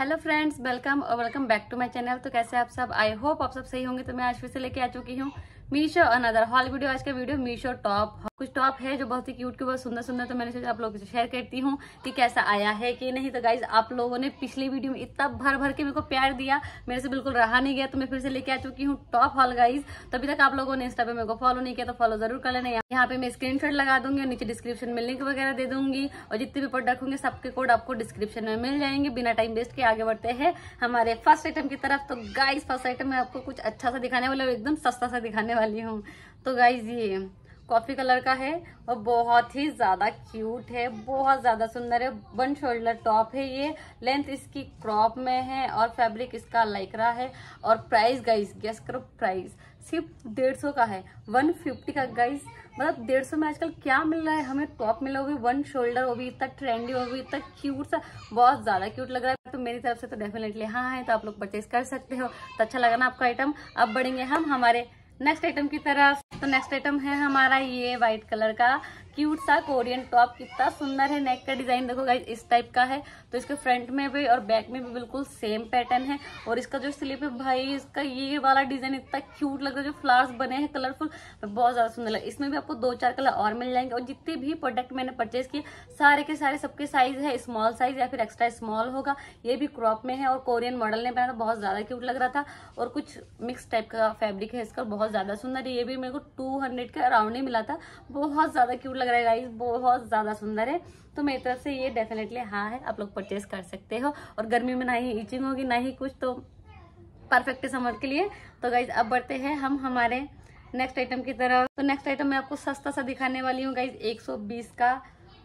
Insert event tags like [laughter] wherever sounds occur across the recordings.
hello friends welcome और welcome back to my channel तो कैसे आप सब आई होप आप सब सही होंगे तो मैं आज फिर से लेके आ चुकी हूँ मीशो अनदर हॉल वीडियो आज का वीडियो मीशो टॉप कुछ टॉप है जो बहुत ही क्यूट के बहुत सुंदर सुंदर तो मैंने सोचा आप लोगों से शेयर करती हूँ कि कैसा आया है कि नहीं तो गाइज आप लोगों ने पिछली वीडियो में इतना भर भर के मेरे को प्यार दिया मेरे से बिल्कुल रहा नहीं गया तो मैं फिर से लेके आ चुकी हूँ टॉप हॉल गाइज तो अभी तक आप लोगों ने इंस्टा पे मेरे को फॉलो नहीं किया तो फॉलो जरूर कर लेना यहाँ पे मैं स्क्रीन लगा दूंगी और नीचे डिस्क्रिप्शन में लिंक वगैरह दे दूंगी और जितने भी प्रोडक्ट होंगे सबके कोड आपको डिस्क्रिप्शन में मिल जाएंगे बिना टाइम वेस्ट के आगे बढ़ते हैं हमारे फर्स्ट आइटम की तरफ तो गाइज फर्स्ट आइटम में आपको कुछ अच्छा सा दिखाने वाले और एकदम सस्ता सा दिखाने वाली हूँ तो गाइज ये कॉफ़ी कलर का है और बहुत ही ज़्यादा क्यूट है बहुत ज़्यादा सुंदर है वन शोल्डर टॉप है ये लेंथ इसकी क्रॉप में है और फैब्रिक इसका लाइकरा है और प्राइस गाइस गैस करो प्राइस सिर्फ डेढ़ सौ का है वन फिफ्टी का गाइस मतलब डेढ़ सौ में आजकल क्या मिल रहा है हमें टॉप मिला होगी वन शोल्डर वो भी इतना ट्रेंडी वो भी इतना क्यूट सा बहुत ज़्यादा क्यूट लग रहा है तो मेरी तरफ से तो डेफिनेटली हाँ है हाँ, तो आप लोग परचेज कर सकते हो तो अच्छा लगा ना आपका आइटम अब बढ़ेंगे हम हमारे नेक्स्ट आइटम की तरफ तो नेक्स्ट आइटम है हमारा ये व्हाइट कलर का क्यूट सा कोरियन टॉप कितना सुंदर है नेक का डिजाइन देखो गाइज इस टाइप का है तो इसके फ्रंट में भी और बैक में भी बिल्कुल सेम पैटर्न है और इसका जो स्लीप है भाई इसका ये वाला डिजाइन इतना क्यूट लग रहा है जो फ्लावर्स बने हैं कलरफुल बहुत ज्यादा सुंदर लग इसमें भी आपको दो चार कलर और मिल जाएंगे और जितने भी प्रोडक्ट मैंने परचेज किए सारे के सारे सबके साइज है स्मॉल साइज या फिर एक्स्ट्रा स्मॉल होगा ये भी क्रॉप में है और कोरियन मॉडल ने पहना तो बहुत ज्यादा क्यूट लग रहा था और कुछ मिक्स टाइप का फेब्रिक है इसका बहुत ज्यादा सुंदर है ये भी मेरे को टू हंड्रेड के अराउंड ही मिला था बहुत ज्यादा क्यूट लग रहा है गाइस बहुत ज़्यादा सुंदर है तो मेरी तरफ से ये डेफिनेटली हाँ है आप लोग परचेस कर सकते हो और गर्मी में ना ही इचिंग होगी ना ही कुछ तो परफेक्ट है समर के लिए तो गाइज अब बढ़ते हैं हम हमारे नेक्स्ट आइटम की तरफ तो नेक्स्ट आइटम मैं आपको सस्ता सा दिखाने वाली हूँ गाइज एक का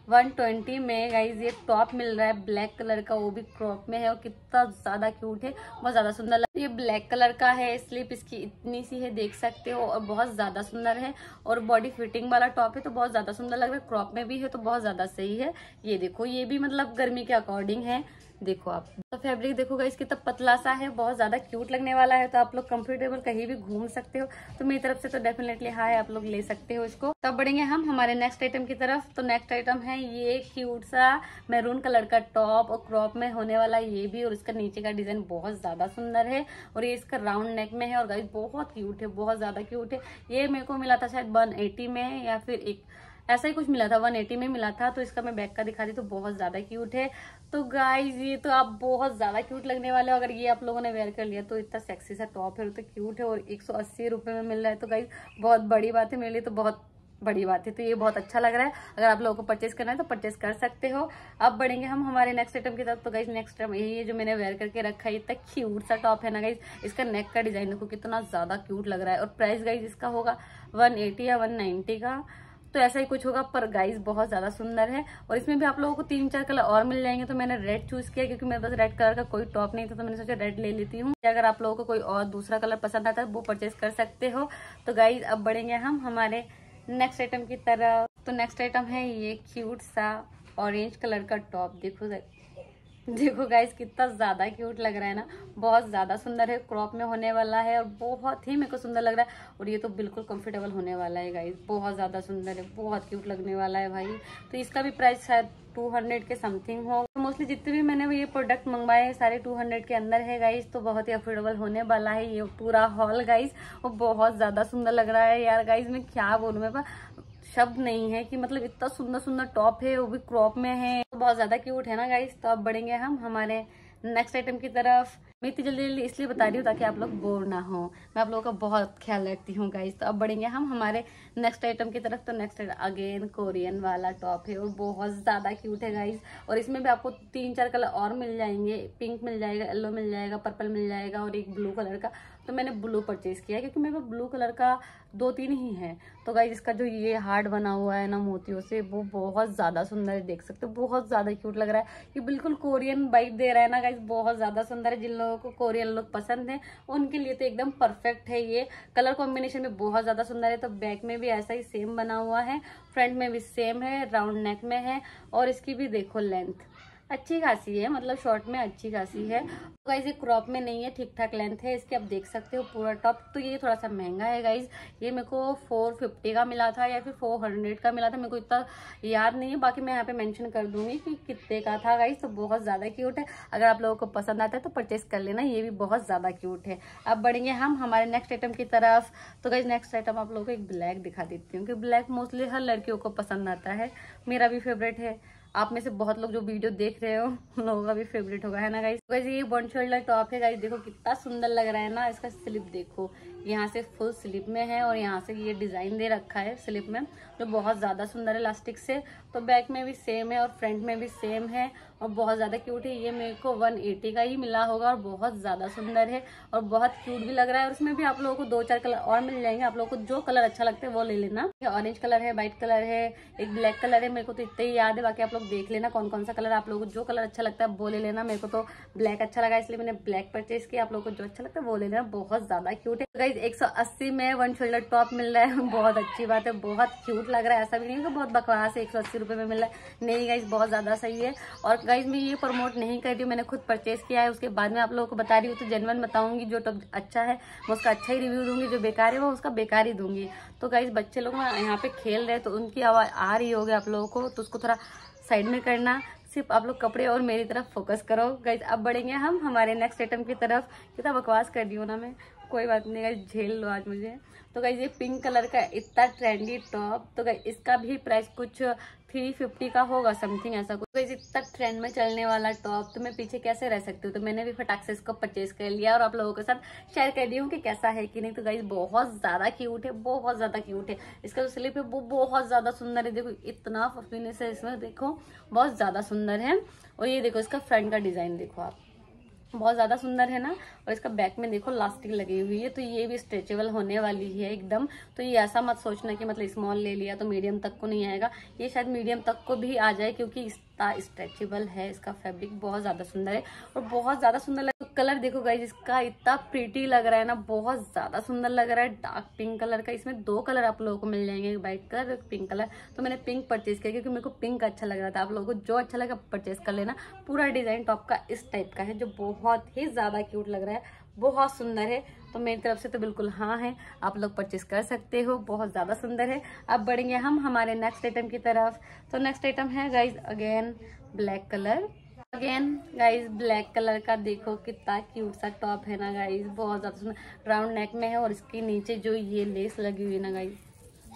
वन ट्वेंटी में गाइज ये टॉप मिल रहा है ब्लैक कलर का वो भी क्रॉप में है और कितना ज़्यादा क्यूट है बहुत ज़्यादा सुंदर लग ये ब्लैक कलर का है स्लिप इसकी इतनी सी है देख सकते हो और बहुत ज़्यादा सुंदर है और बॉडी फिटिंग वाला टॉप है तो बहुत ज़्यादा सुंदर लग रहा है क्रॉप में भी है तो बहुत ज़्यादा सही है ये देखो ये भी मतलब गर्मी के अकॉर्डिंग है देखो आप तो फैब्रिक देखो गाइस कितना पतला सा है बहुत ज्यादा क्यूट लगने वाला है तो आप लोग कंफर्टेबल कहीं भी घूम सकते हो तो मेरी तरफ से तो डेफिनेटली हाय आप लोग ले सकते हो इसको तब तो बढ़ेंगे हम हमारे नेक्स्ट आइटम की तरफ तो नेक्स्ट आइटम है ये क्यूट सा मैरून कलर का टॉप और क्रॉप में होने वाला ये भी और इसका नीचे का डिजाइन बहुत ज्यादा सुंदर है और ये इसका राउंड नेक में है और गाइस बहुत क्यूट है बहुत ज्यादा क्यूट है ये मेरे को मिला था शायद वन में या फिर एक ऐसा ही कुछ मिला था 180 में मिला था तो इसका मैं बैक का दिखा रही तो बहुत ज़्यादा क्यूट है तो गाइज ये तो आप बहुत ज़्यादा क्यूट लगने वाले हो अगर ये आप लोगों ने वेयर कर लिया तो इतना सेक्सी सा टॉप है तो क्यूट है और एक सौ में मिल रहा है तो गाइज बहुत बड़ी बात है मेरे लिए तो बहुत बड़ी बात है तो ये बहुत अच्छा लग रहा है अगर आप लोगों को परचेस करना है तो परचेस कर सकते हो अब बढ़ेंगे हम हमारे नेक्स्ट आइटम की तरफ तो गाइज नेक्स्ट आइटम यही है जो मैंने वेयर करके रखा है इतना क्यूट सा टॉप है ना गाइज इसका नेक का डिजाइन देखो कितना ज्यादा क्यूट लग रहा है और प्राइस गाइज इसका होगा वन या वन का तो ऐसा ही कुछ होगा पर गाइस बहुत ज़्यादा सुंदर है और इसमें भी आप लोगों को तीन चार कलर और मिल जाएंगे तो मैंने रेड चूज़ किया क्योंकि मेरे पास रेड कलर का कोई टॉप नहीं था तो मैंने सोचा रेड ले लेती हूँ अगर आप लोगों को कोई और दूसरा कलर पसंद आता है वो परचेज कर सकते हो तो गाइज अब बढ़ेंगे हम हमारे नेक्स्ट आइटम की तरफ तो नेक्स्ट आइटम है ये क्यूट सा ऑरेंज कलर का टॉप देखो देखो गाइस कितना ज़्यादा क्यूट लग रहा है ना बहुत ज़्यादा सुंदर है क्रॉप में होने वाला है और बहुत ही मेरे को सुंदर लग रहा है और ये तो बिल्कुल कंफर्टेबल होने वाला है गाइस बहुत ज़्यादा सुंदर है बहुत क्यूट लगने वाला है भाई तो इसका भी प्राइस शायद टू हंड्रेड के समथिंग हो मोस्टली जितने भी मैंने ये प्रोडक्ट मंगवाए हैं सारे टू हंड्रेड के अंदर है गाइस तो बहुत ही अफोर्डेबल होने वाला है ये पूरा हॉल गाइस वो बहुत ज़्यादा सुंदर लग रहा है यार गाइस मैं क्या बोलूँ मैं शब्द नहीं है कि मतलब इतना सुंदर सुंदर टॉप है वो भी क्रॉप में है तो बहुत ज्यादा क्यूट है ना गाइस तो अब बढ़ेंगे हम हमारे नेक्स्ट आइटम की तरफ मैं इतनी जल्दी जल्दी इसलिए बता रही हूँ ताकि आप लोग बोर ना हो मैं आप लोगों का बहुत ख्याल रखती हूँ गाइस तो अब बढ़ेंगे हम हमारे नेक्स्ट आइटम की तरफ तो नेक्स्ट अगेन कोरियन वाला टॉप है और बहुत ज़्यादा क्यूट है गाइस और इसमें भी आपको तीन चार कलर और मिल जाएंगे पिंक मिल जाएगा येलो मिल जाएगा पर्पल मिल जाएगा और एक ब्लू कलर का तो मैंने ब्लू परचेज़ किया क्योंकि मेरे पास ब्लू कलर का दो तीन ही है तो गाइज इसका जो ये हार्ट बना हुआ है ना मोतियों से वो बहुत ज़्यादा सुंदर है देख सकते हो बहुत ज़्यादा क्यूट लग रहा है ये बिल्कुल कोरियन बाइक दे रहा है ना गाइज बहुत ज़्यादा सुंदर है जिन लोगों को कोरियन लोग पसंद है उनके लिए तो एकदम परफेक्ट है ये कलर कॉम्बिनेशन भी बहुत ज़्यादा सुंदर है तो बैक में भी ऐसा ही सेम बना हुआ है फ्रंट में भी सेम है राउंड नेक में है और इसकी भी देखो लेंथ अच्छी खासी है मतलब शॉर्ट में अच्छी खासी है तो गाइज़ ये क्रॉप में नहीं है ठीक ठाक लेंथ है इसके आप देख सकते हो पूरा टॉप तो ये थोड़ा सा महंगा है गाइज़ ये मेरे को फोर फिफ्टी का मिला था या फिर फोर हंड्रेड का मिला था मेरे को इतना याद नहीं है बाकी मैं यहाँ पे मेंशन कर दूंगी कि कितने का था गाइज़ तो बहुत ज़्यादा क्यूट है अगर आप लोगों को पसंद आता है तो परचेस कर लेना ये भी बहुत ज़्यादा क्यूट है अब बढ़ेंगे हम हमारे नेक्स्ट आइटम की तरफ तो गाइज़ नेक्स्ट आइटम आप लोगों को एक ब्लैक दिखा देती हूँ क्योंकि ब्लैक मोस्टली हर लड़कियों को पसंद आता है मेरा भी फेवरेट है आप में से बहुत लोग जो वीडियो देख रहे हो उन लोगों का भी फेवरेट होगा है ना गाइस गाइस तो ये बॉन्ड शोल्डर टॉप है गाइस देखो कितना सुंदर लग रहा है ना इसका स्लिप देखो यहाँ से फुल स्लिप में है और यहाँ से ये डिज़ाइन दे रखा है स्लिप में जो बहुत ज़्यादा सुंदर है लास्टिक से तो बैक में भी सेम है और फ्रंट में भी सेम है और बहुत ज़्यादा क्यूट है ये मेरे को 180 का ही मिला होगा और बहुत ज़्यादा सुंदर है और बहुत क्यूट भी लग रहा है और उसमें भी आप लोगों को दो चार कलर और मिल जाएंगे आप लोगों को जो कलर अच्छा लगता है वो ले लेना ये ऑरेंज कलर है वाइट कलर है एक ब्लैक कलर है मेरे को तो इतने ही याद है बाकी आप लोग देख लेना कौन कौन सा कलर आप लोगों को जो कलर अच्छा लगता है वो ले लेना मेरे को तो ब्लैक अच्छा लगा इसलिए मैंने ब्लैक परचेज किया आप लोग को जो अच्छा लगता है वो ले लेना बहुत ज़्यादा क्यूट है तो साइज 180 में वन शोल्डर टॉप मिल रहा है [laughs] बहुत अच्छी बात है बहुत क्यूट लग रहा है ऐसा भी नहीं कि बहुत बकवास है एक सौ अस्सी रुपये में मिल रहा है नहीं गाइज बहुत ज़्यादा सही है और गाइज मैं ये प्रमोट नहीं कर रही हूँ मैंने खुद परचेज किया है उसके बाद में आप लोगों को बता रही हूँ तो जेनवन बताऊँगी जो टॉप अच्छा है मैं उसका अच्छा ही रिव्यू दूंगी जो बेकार है वो उसका बेकार ही दूंगी तो गाइज बच्चे लोग यहाँ पे खेल रहे तो उनकी आवाज़ आ रही होगी आप लोगों को तो उसको थोड़ा साइड में करना सिर्फ आप लोग कपड़े और मेरी तरफ फोकस करो गाइज अब बढ़ेंगे हम हमारे नेक्स्ट आइटम की तरफ कितना बकवास कर दी हो ना मैं कोई बात नहीं गई झेल लो आज मुझे तो गई ये पिंक कलर का इतना ट्रेंडी टॉप तो गई इसका भी प्राइस कुछ थ्री फिफ्टी का होगा समथिंग ऐसा कुछ गाइज इतना ट्रेंड में चलने वाला टॉप तो मैं पीछे कैसे रह सकती हूँ तो मैंने भी फटाक से इसको परचेज कर लिया और आप लोगों के साथ शेयर कर दी हूँ कि कैसा है कि नहीं तो गई बहुत ज़्यादा क्यूट है बहुत ज़्यादा क्यूट है इसका जो स्लिप है वो बहुत ज़्यादा सुंदर है देखो इतना फिनिश है इसमें देखो बहुत ज़्यादा सुंदर है और ये देखो इसका फ्रंट का डिज़ाइन देखो आप बहुत ज़्यादा सुंदर है ना और इसका बैक में देखो लास्टिक लगी हुई है तो ये भी स्ट्रेचेबल होने वाली है एकदम तो ये ऐसा मत सोचना कि मतलब स्मॉल ले लिया तो मीडियम तक को नहीं आएगा ये शायद मीडियम तक को भी आ जाए क्योंकि इसका स्ट्रेचेबल है इसका फैब्रिक बहुत ज़्यादा सुंदर है और बहुत ज़्यादा सुंदर कलर देखो गाइज इसका इतना प्रीटी लग रहा है ना बहुत ज़्यादा सुंदर लग रहा है डार्क पिंक कलर का इसमें दो कलर आप लोगों को मिल जाएंगे वाइट कलर और पिंक कलर तो मैंने पिंक परचेज किया क्योंकि मेरे को पिंक अच्छा लग रहा था आप लोगों को जो अच्छा लगा परचेज कर लेना पूरा डिज़ाइन टॉप का इस टाइप का है जो बहुत ही ज़्यादा क्यूट लग रहा है बहुत सुंदर है तो मेरी तरफ से तो बिल्कुल हाँ है आप लोग परचेस कर सकते हो बहुत ज़्यादा सुंदर है अब बढ़ेंगे हम हमारे नेक्स्ट आइटम की तरफ तो नेक्स्ट आइटम है guys again black colour again guys black colour का देखो कितना क्यूट सा टॉप है ना गाइस बहुत ज़्यादा सुंदर राउंड नेक में है और इसके नीचे जो ये लेस लगी हुई है ना गाइस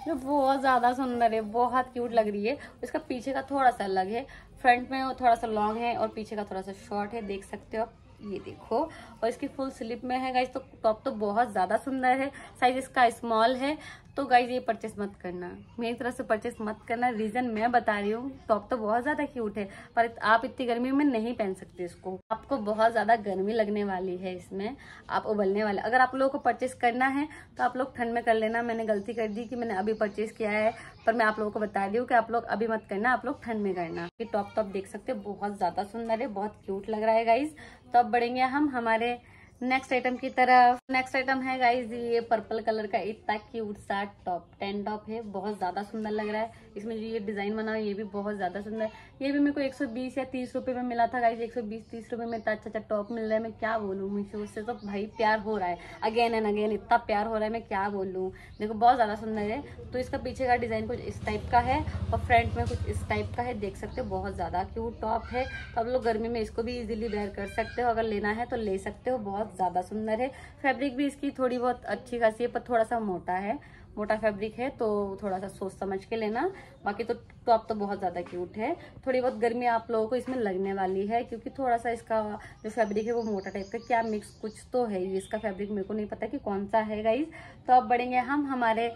जो बहुत ज़्यादा सुंदर है बहुत क्यूट लग रही है इसका पीछे का थोड़ा सा अलग है फ्रंट में थोड़ा सा लॉन्ग है और पीछे का थोड़ा सा शॉर्ट है देख सकते हो आप ये देखो और इसकी फुल स्लिप में है गाइस तो टॉप तो बहुत ज़्यादा सुंदर है साइज इसका स्मॉल है तो गाइज ये परचेस मत करना मेरी तरफ से परचेस मत करना रीज़न मैं बता रही हूँ टॉप तो, तो बहुत ज़्यादा क्यूट है पर आप इतनी गर्मी में नहीं पहन सकते इसको आपको बहुत ज़्यादा गर्मी लगने वाली है इसमें आप उबलने वाले अगर आप लोगों को परचेस करना है तो आप लोग ठंड में कर लेना मैंने गलती कर दी कि मैंने अभी परचेस किया है पर मैं आप लोगों को बता रही हूँ कि आप लोग अभी मत करना आप लोग ठंड में करना ये टॉप टॉप देख सकते हो बहुत ज़्यादा सुंदर है बहुत क्यूट लग रहा है गाइज तो अब बढ़ेंगे हम हमारे नेक्स्ट आइटम की तरफ नेक्स्ट आइटम है गाइज ये पर्पल कलर का इतना क्यूट सा टॉप टेन टॉप है बहुत ज्यादा सुंदर लग रहा है इसमें जो ये डिजाइन बना हुआ ये भी बहुत ज्यादा सुंदर है ये भी मेरे को 120 या तीस रुपए में मिला था गाइज 120 30 रुपए में इतना अच्छा अच्छा टॉप मिल रहा है मैं क्या बोलूँ मुझे से तो भाई प्यार हो रहा है अगेन एंड अगेन इतना प्यार हो रहा है मैं क्या बोलूँ देखो बहुत ज्यादा सुंदर है तो इसका पीछे का डिजाइन कुछ इस टाइप का है और फ्रंट में कुछ इस टाइप का है देख सकते हो बहुत ज्यादा क्यूट टॉप है तो आप लोग गर्मी में इसको भी इजिली वेयर कर सकते हो अगर लेना है तो ले सकते हो बहुत बहुत ज़्यादा सुंदर है फैब्रिक भी इसकी थोड़ी बहुत अच्छी खासी है पर थोड़ा सा मोटा है मोटा फैब्रिक है तो थोड़ा सा सोच समझ के लेना बाकी तो टॉप तो, तो बहुत ज़्यादा क्यूट है थोड़ी बहुत गर्मी आप लोगों को इसमें लगने वाली है क्योंकि थोड़ा सा इसका जो फैब्रिक है वो मोटा टाइप का क्या मिक्स कुछ तो है इसका फैब्रिक मेरे को नहीं पता कि कौन सा है गाइज तो अब बढ़ेंगे हम हमारे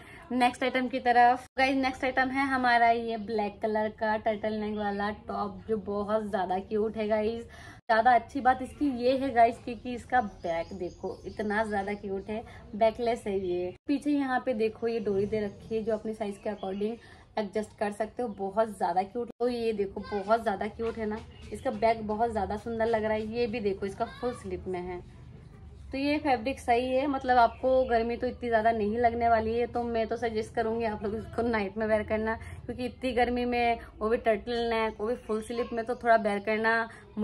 नेक्स्ट आइटम की तरफ गाइज नेक्स्ट आइटम है हमारा ये ब्लैक कलर का टर्टल नेक वाला टॉप जो बहुत ज़्यादा क्यूट है गाइज ज़्यादा अच्छी बात इसकी ये है गाइस क्योंकि इसका बैक देखो इतना ज़्यादा क्यूट है बैकलेस है ये पीछे यहाँ पे देखो ये डोरी दे रखी है जो अपने साइज के अकॉर्डिंग एडजस्ट कर सकते हो बहुत ज़्यादा क्यूट तो ये देखो बहुत ज़्यादा क्यूट है ना इसका बैक बहुत ज़्यादा सुंदर लग रहा है ये भी देखो इसका फुल स्लिप में है तो ये फैब्रिक सही है मतलब आपको गर्मी तो इतनी ज़्यादा नहीं लगने वाली है तो मैं तो सजेस्ट करूँगी आप लोग इसको नाइट में वेयर करना क्योंकि इतनी गर्मी में वो भी टर्टल नेक वो भी फुल स्लिप में तो थोड़ा वेयर करना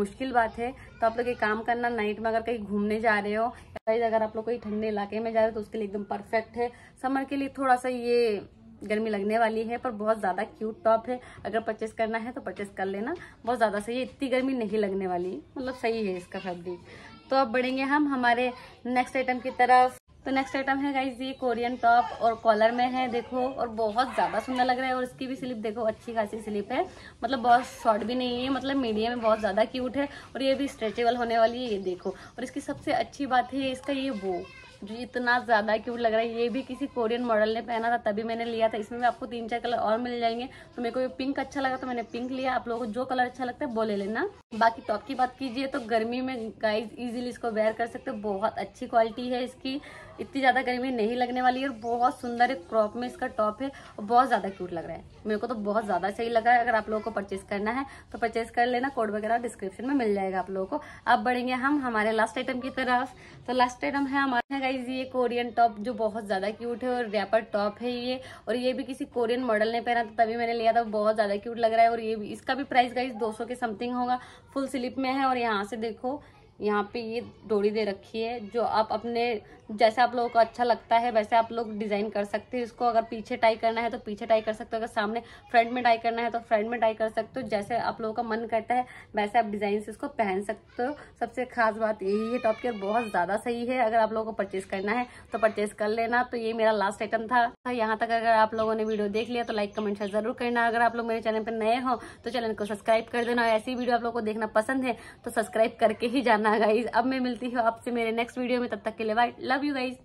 मुश्किल बात है तो आप लोग ये काम करना नाइट में अगर कहीं घूमने जा रहे हो या अगर आप लोग कोई ठंडे इलाके में जा रहे हो तो उसके लिए एकदम परफेक्ट है समर के लिए थोड़ा सा ये गर्मी लगने वाली है पर बहुत ज़्यादा क्यूट टॉप है अगर परचेस करना है तो परचेस कर लेना बहुत ज़्यादा सही है इतनी गर्मी नहीं लगने वाली मतलब सही है इसका फैब्रिक तो अब बढ़ेंगे हम हमारे नेक्स्ट आइटम की तरफ तो नेक्स्ट आइटम है गाइज ये कोरियन टॉप और कॉलर में है देखो और बहुत ज़्यादा सुंदर लग रहा है और इसकी भी स्लिप देखो अच्छी खासी स्लिप है मतलब बहुत शॉर्ट भी नहीं है मतलब मीडियम में बहुत ज़्यादा क्यूट है और ये भी स्ट्रेचेबल होने वाली है ये देखो और इसकी सबसे अच्छी बात है इसका ये वो जो इतना ज़्यादा क्यूट लग रहा है ये भी किसी कोरियन मॉडल ने पहना था तभी मैंने लिया था इसमें भी आपको तीन चार कलर और मिल जाएंगे तो मेरे को ये पिंक अच्छा लगा तो मैंने पिंक लिया आप लोगों को जो कलर अच्छा लगता है वो ले लेना बाकी टॉप की बात कीजिए तो गर्मी में गाइज इजीली इसको वेयर कर सकते हो बहुत अच्छी क्वालिटी है इसकी इतनी ज़्यादा गर्मी नहीं लगने वाली है और बहुत सुंदर एक क्रॉप में इसका टॉप है और बहुत ज़्यादा क्यूट लग रहा है मेरे को तो बहुत ज़्यादा सही लगा है अगर आप लोगों को परचेस करना है तो परचेस कर लेना कोड वगैरह डिस्क्रिप्शन में मिल जाएगा आप लोगों को अब बढ़ेंगे हम हमारे लास्ट आइटम की तरफ तो लास्ट आइटम है हमारे गाइज ये कोरियन टॉप जो बहुत ज़्यादा क्यूट है और रैपर टॉप है ये और ये भी किसी कोरियन मॉडल ने पहना था तभी मैंने लिया था बहुत ज़्यादा क्यूट लग रहा है और ये भी इसका भी प्राइस गाइज 200 के समथिंग होगा फुल स्लिप में है और यहाँ से देखो यहाँ पे ये डोरी दे रखी है जो आप अपने जैसे आप लोगों को अच्छा लगता है वैसे आप लोग डिज़ाइन कर सकते हैं इसको अगर पीछे टाई करना है तो पीछे टाई कर सकते हो अगर सामने फ्रंट में टाई करना है तो फ्रंट में टाई कर सकते हो जैसे आप लोगों का मन करता है वैसे आप डिज़ाइन से इसको पहन सकते हो सबसे खास बात यही है टॉप केयर बहुत ज़्यादा सही है अगर आप लोगों को परचेज करना है तो परचेज कर लेना तो ये मेरा लास्ट आइटम था तो यहाँ तक अगर आप लोगों ने वीडियो देख लिया तो लाइक कमेंट शेयर जरूर करना अगर आप लोग मेरे चैनल पर नए हो तो चैनल को सब्सक्राइब कर देना ऐसी वीडियो आप लोग को देखना पसंद है तो सब्सक्राइब करके ही जाना करना गाइज अब मैं मिलती हूँ आपसे मेरे नेक्स्ट वीडियो में तब तक के लिए bye love you guys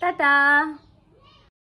Tata